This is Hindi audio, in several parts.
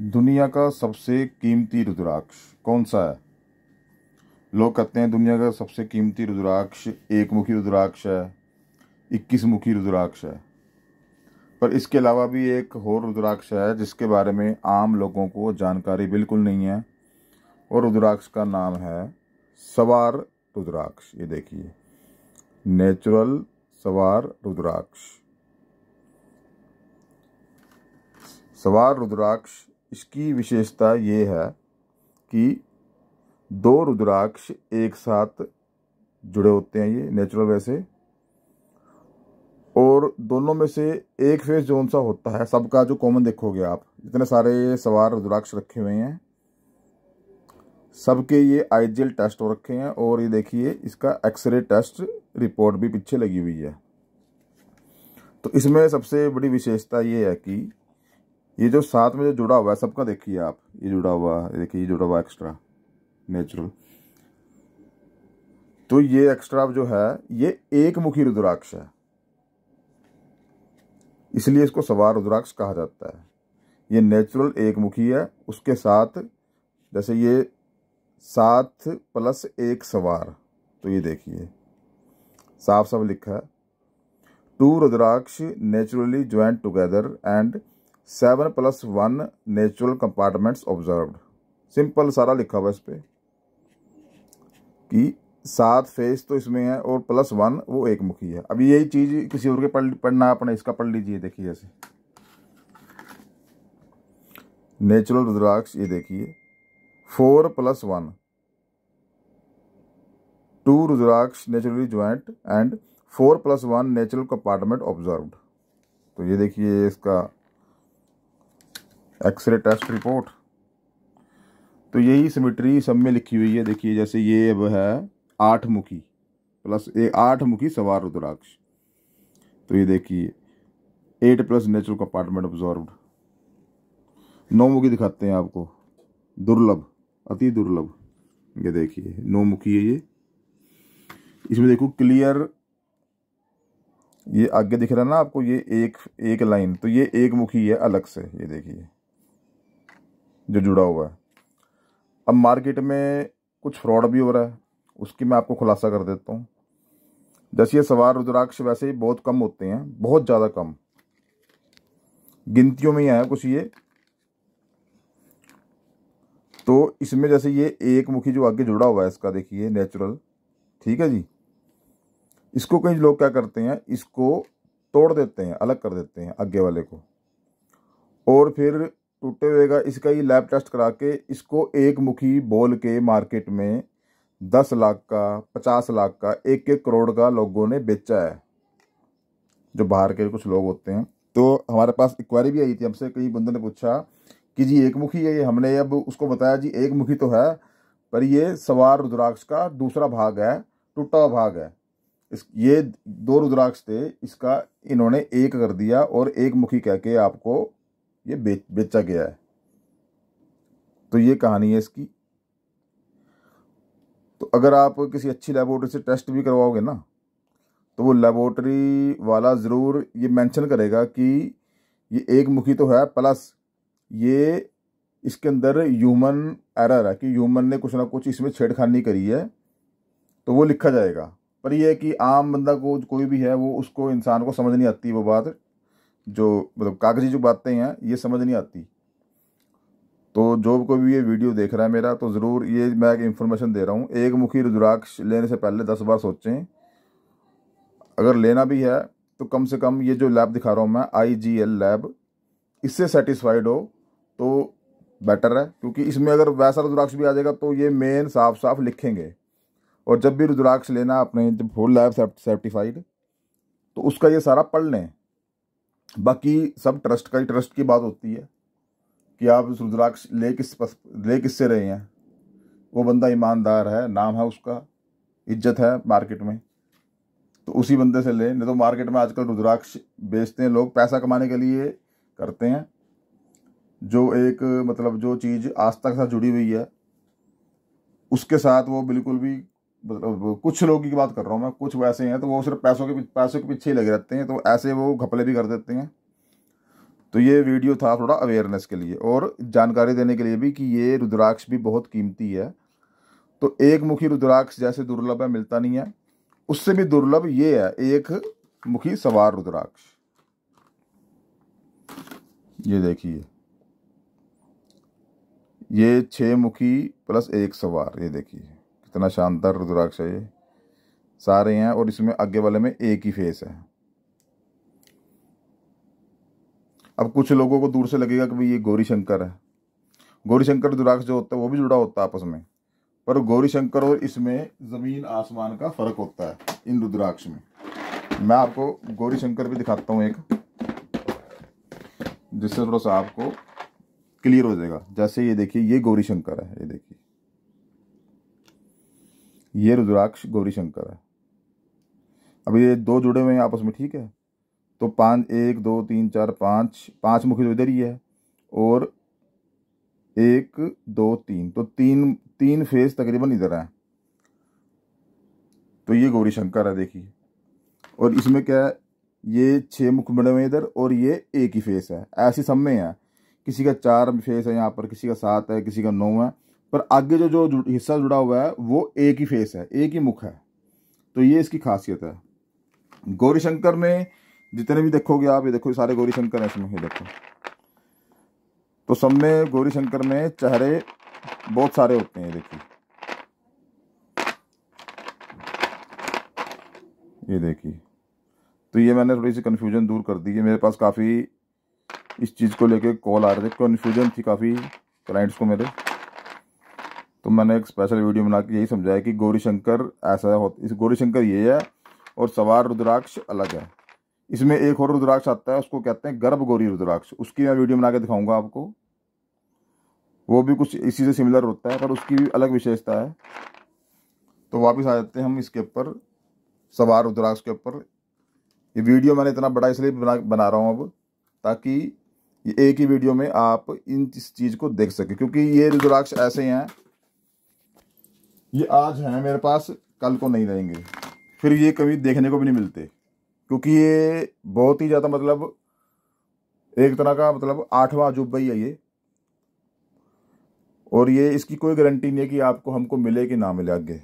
दुनिया का सबसे कीमती रुद्राक्ष कौन सा है लोग कहते हैं दुनिया का सबसे कीमती रुद्राक्ष एक मुखी रुद्राक्ष है इक्कीस मुखी रुद्राक्ष है पर इसके अलावा भी एक और रुद्राक्ष है जिसके बारे में आम लोगों को जानकारी बिल्कुल नहीं है और रुद्राक्ष का नाम है सवार रुद्राक्ष ये देखिए नेचुरल सवार रुद्राक्ष सवार रुद्राक्ष इसकी विशेषता ये है कि दो रुद्राक्ष एक साथ जुड़े होते हैं ये नेचुरल वैसे और दोनों में से एक फेस जोन सा होता है सबका जो कॉमन देखोगे आप इतने सारे सवार रुद्राक्ष रखे हुए हैं सबके ये आईजीएल टेस्ट हो रखे हैं और ये देखिए इसका एक्सरे टेस्ट रिपोर्ट भी पीछे लगी हुई है तो इसमें सबसे बड़ी विशेषता ये है कि ये जो साथ में जो जुड़ा हुआ है सबका देखिए आप ये जुड़ा हुआ है देखिए ये जुड़ा हुआ एक्स्ट्रा नेचुरल तो ये एक्स्ट्रा जो है ये एक मुखी रुद्राक्ष है इसलिए इसको सवार रुद्राक्ष कहा जाता है ये नेचुरल एक मुखी है उसके साथ जैसे ये सात प्लस एक सवार तो ये देखिए साफ साफ लिखा है two rudraksha naturally joint together and seven plus one natural compartments observed simple सारा लिखा हुआ इस पर कि सात फेस तो इसमें है और प्लस वन वो एक मुखी है अभी यही चीज़ किसी और के पढ़ पढ़ना अपने इसका पढ़ लीजिए देखिए ऐसे नेचुरल रुद्राक्ष ये देखिए four plus one two rudraksha naturally joint and four plus one natural compartment observed तो ये देखिए इसका एक्सरे टेस्ट रिपोर्ट तो यही सिमेट्री सब में लिखी हुई है देखिए जैसे ये अब है आठ मुखी प्लस ए आठ मुखी सवार रुद्राक्ष तो ये देखिए eight plus natural compartment observe नौ मुखी दिखाते हैं आपको दुर्लभ अति दुर्लभ ये देखिए नौ मुखी है ये इसमें देखो क्लियर ये आगे दिख रहा है ना आपको ये एक एक लाइन तो ये एक मुखी है अलग से ये देखिए जो जुड़ा हुआ है अब मार्केट में कुछ फ्रॉड भी हो रहा है उसकी मैं आपको खुलासा कर देता हूँ जैसे ये सवार रुद्राक्ष वैसे ही बहुत कम होते हैं बहुत ज़्यादा कम गिनतियों में ही आया कुछ ये तो इसमें जैसे ये एक मुखी जो आगे जुड़ा हुआ है इसका देखिए नेचुरल ठीक है जी इसको कई लोग क्या करते हैं इसको तोड़ देते हैं अलग कर देते हैं आगे वाले को और फिर टूटे हुए का इसका ही लैब टेस्ट करा के इसको एक मुखी बोल के मार्केट में दस लाख का पचास लाख का एक एक करोड़ का लोगों ने बेचा है जो बाहर के कुछ लोग होते हैं तो हमारे पास इक्वायरी भी आई थी हमसे कई बंदों ने पूछा कि जी एक मुखी है ये हमने अब उसको बताया जी एक मुखी तो है पर ये सवार रुद्राक्ष का दूसरा भाग है टूटा हुआ भाग है इस ये दो रुद्राक्ष थे इसका इन्होंने एक कर दिया और एक मुखी कह के आपको ये बेच बेचा गया है तो ये कहानी है इसकी तो अगर आप किसी अच्छी लेबोरेटरी से टेस्ट भी करवाओगे ना तो वो लेबोरेटरी वाला ज़रूर ये मेंशन करेगा कि ये एक मुखी तो है प्लस ये इसके अंदर ह्यूमन एरर है कि ह्यूमन ने कुछ ना कुछ इसमें छेड़खानी करी है तो वो लिखा जाएगा पर यह है कि आम बंदा को कोई भी है वो उसको इंसान को समझ नहीं आती वो बात जो मतलब कागजी जो बातें हैं ये समझ नहीं आती तो जो कोई भी ये वीडियो देख रहा है मेरा तो ज़रूर ये मैं एक इन्फॉर्मेशन दे रहा हूँ एक मुखी रुद्राक्ष लेने से पहले दस बार सोचें अगर लेना भी है तो कम से कम ये जो लैब दिखा रहा हूँ मैं आई जी एल लैब इससे सेटिस्फाइड हो तो बेटर है क्योंकि इसमें अगर वैसा रुद्राक्ष भी आ जाएगा तो ये मेन साफ साफ लिखेंगे और जब भी रुद्राक्ष लेना अपने जब फुल लैब सेफ्टिफाइड तो उसका ये सारा पढ़ लें बाकी सब ट्रस्ट का ही ट्रस्ट की बात होती है कि आप रुद्राक्ष ले किस पस, ले किससे रहे हैं वो बंदा ईमानदार है नाम है उसका इज्जत है मार्केट में तो उसी बंदे से ले नहीं तो मार्केट में आजकल रुद्राक्ष बेचते हैं लोग पैसा कमाने के लिए करते हैं जो एक मतलब जो चीज़ आस्था के साथ जुड़ी हुई है उसके साथ वो बिल्कुल भी मतलब कुछ लोगों की बात कर रहा हूँ मैं कुछ वैसे हैं तो वो सिर्फ पैसों के पैसों के पीछे ही लगे रहते हैं तो ऐसे वो घपले भी कर देते हैं तो ये वीडियो था थोड़ा अवेयरनेस के लिए और जानकारी देने के लिए भी कि ये रुद्राक्ष भी बहुत कीमती है तो एक मुखी रुद्राक्ष जैसे दुर्लभ है मिलता नहीं है उससे भी दुर्लभ ये है एक मुखी सवार रुद्राक्ष ये देखिए ये छः मुखी प्लस एक सवार ये देखिए कितना शानदार रुद्राक्ष है ये सारे हैं और इसमें आगे वाले में एक ही फेस है अब कुछ लोगों को दूर से लगेगा कि भाई ये गौरी शंकर है गौरी शंकर जो होता है वो भी जुड़ा होता है आपस में पर गौरी शंकर और इसमें ज़मीन आसमान का फ़र्क होता है इन रुद्राक्ष में मैं आपको गौरी शंकर भी दिखाता हूँ एक जिससे थोड़ा सा आपको क्लियर हो जाएगा जैसे ये देखिए ये गौरी शंकर है ये देखिए ये रुद्राक्ष गौरीशंकर है अब ये दो जुड़े हुए हैं आपस में ठीक है तो पाँच एक दो तीन चार पाँच पाँच मुखी तो इधर ही है और एक दो तीन तो तीन तीन फेस तकरीबन इधर है तो ये गौरी शंकर है देखिए और इसमें क्या है ये छः मुख बने हुए इधर और ये एक ही फेस है ऐसी सब में है किसी का चार फेस है यहाँ पर किसी का सात है किसी का नौ है पर आगे जो जो हिस्सा जुड़ा हुआ है वो एक ही फेस है एक ही मुख है तो ये इसकी खासियत है गौरीशंकर में जितने भी देखोगे आप ये देखो सारे गौरीशंकर हैं इसमें ये देखो तो सब में गौरीशंकर में चेहरे बहुत सारे होते हैं देखिए ये देखिए तो ये मैंने थोड़ी सी कन्फ्यूजन दूर कर दी है मेरे पास काफ़ी इस चीज़ को लेके कॉल आ रहे थे कन्फ्यूजन थी काफ़ी क्लाइंट्स को मेरे तो मैंने एक स्पेशल वीडियो बना के यही समझाया कि गौरी शंकर ऐसा हो इस गौरी शंकर ये है और सवार रुद्राक्ष अलग है इसमें एक और रुद्राक्ष आता है उसको कहते हैं गर्भ गौरी रुद्राक्ष उसकी मैं वीडियो बना के दिखाऊंगा आपको वो भी कुछ इसी से सिमिलर होता है पर उसकी भी अलग विशेषता है तो वापस आ जाते हैं हम इसके ऊपर सवार रुद्राक्ष के ऊपर ये वीडियो मैंने इतना बड़ा इसलिए बना बना रहा हूँ अब ताकि ये एक ही वीडियो में आप इन चीज़ को देख सकें क्योंकि ये रुद्राक्ष ऐसे हैं ये आज हैं मेरे पास कल को नहीं रहेंगे फिर ये कभी देखने को भी नहीं मिलते क्योंकि ये बहुत ही ज़्यादा मतलब एक तरह का मतलब आठवां अजूबा ही है ये और ये इसकी कोई गारंटी नहीं है कि आपको हमको मिले कि ना मिले आगे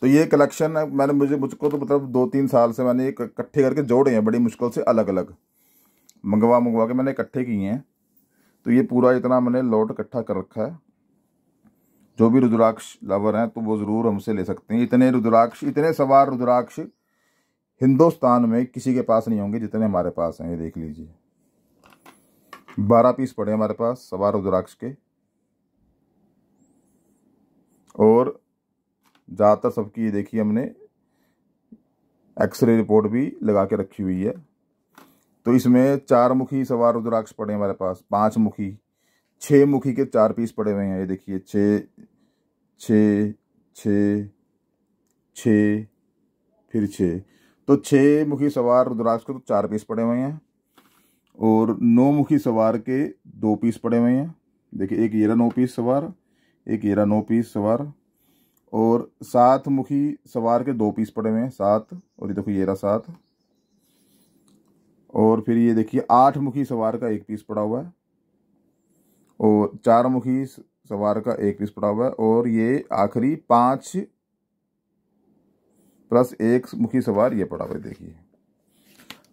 तो ये कलेक्शन मैंने मुझे मुझको तो मतलब दो तीन साल से मैंने इकट्ठे करके जोड़े हैं बड़ी मुश्किल से अलग अलग मंगवा मंगवा के मैंने इकट्ठे किए हैं तो ये पूरा इतना मैंने लोट इकट्ठा कर रखा है जो भी रुद्राक्ष लवर हैं तो वो ज़रूर हमसे ले सकते हैं इतने रुद्राक्ष इतने सवार रुद्राक्ष हिंदुस्तान में किसी के पास नहीं होंगे जितने हमारे पास हैं ये देख लीजिए बारह पीस पड़े हमारे पास सवार रुद्राक्ष के और ज़्यादातर सबकी ये देखी हमने एक्सरे रिपोर्ट भी लगा के रखी हुई है तो इसमें चार मुखी सवार रुद्राक्ष पड़े हमारे पास पाँच मुखी छः मुखी के चार पीस पड़े हुए हैं ये देखिए छ छ छ छ फिर छ तो छः मुखी सवार रुद्राक्ष के तो चार पीस पड़े हुए हैं और नौ मुखी सवार के दो पीस पड़े हुए हैं देखिए एक येरा नौ पीस सवार एक येरा नौ पीस सवार और सात मुखी सवार के दो पीस पड़े हुए हैं सात और ये देखो येरा सात और फिर ये देखिए आठ मुखी सवार का एक पीस पड़ा हुआ है और चार मुखी सवार का एक पीस पड़ा हुआ है और ये आखिरी पाँच प्लस एक मुखी सवार ये पड़ा हुआ है देखिए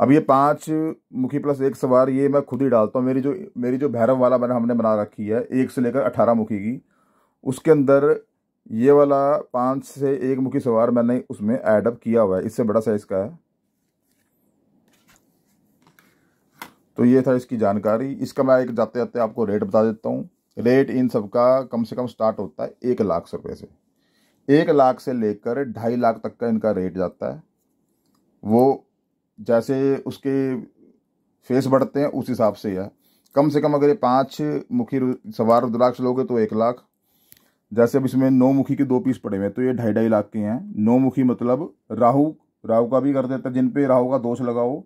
अब ये पाँच मुखी प्लस एक सवार ये मैं खुद ही डालता हूँ मेरी जो मेरी जो भैरव वाला मैंने हमने बना रखी है एक से लेकर अठारह मुखी की उसके अंदर ये वाला पाँच से एक मुखी सवार मैंने उसमें ऐडअप किया हुआ है इससे बड़ा साइज़ का है तो ये था इसकी जानकारी इसका मैं एक जाते जाते आपको रेट बता देता हूँ रेट इन सब का कम से कम स्टार्ट होता है एक लाख रुपये से एक लाख से लेकर ढाई लाख तक का इनका रेट जाता है वो जैसे उसके फेस बढ़ते हैं उस हिसाब से है कम से कम अगर ये पाँच मुखी सवार रुद्राक्ष लोगे तो एक लाख जैसे अब इसमें नौ मुखी के दो पीस पड़े हुए हैं तो ये ढाई ढाई लाख के हैं नौ मुखी मतलब राहु राहु का भी कर देता है जिन पे राहु का दोष लगा हो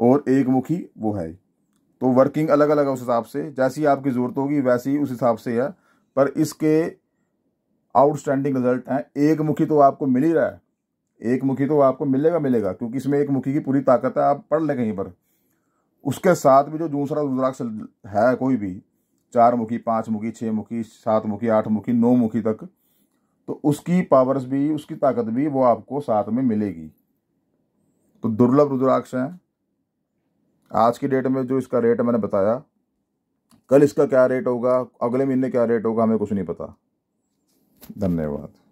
और एक मुखी वो है तो वर्किंग अलग अलग है उस हिसाब से जैसी आपकी ज़रूरत होगी वैसी उस हिसाब से है पर इसके आउटस्टैंडिंग रिजल्ट हैं एक मुखी तो आपको मिल ही रहा है एक मुखी तो आपको मिलेगा मिलेगा क्योंकि इसमें एक मुखी की पूरी ताकत है आप पढ़ लें कहीं पर उसके साथ भी जो दूसरा रुद्राक्ष है कोई भी चार मुखी पाँच मुखी छः मुखी सात मुखी आठ मुखी नौ मुखी तक तो उसकी पावर्स भी उसकी ताकत भी वो आपको साथ में मिलेगी तो दुर्लभ रुद्राक्ष हैं आज की डेट में जो इसका रेट मैंने बताया कल इसका क्या रेट होगा अगले महीने क्या रेट होगा हमें कुछ नहीं पता धन्यवाद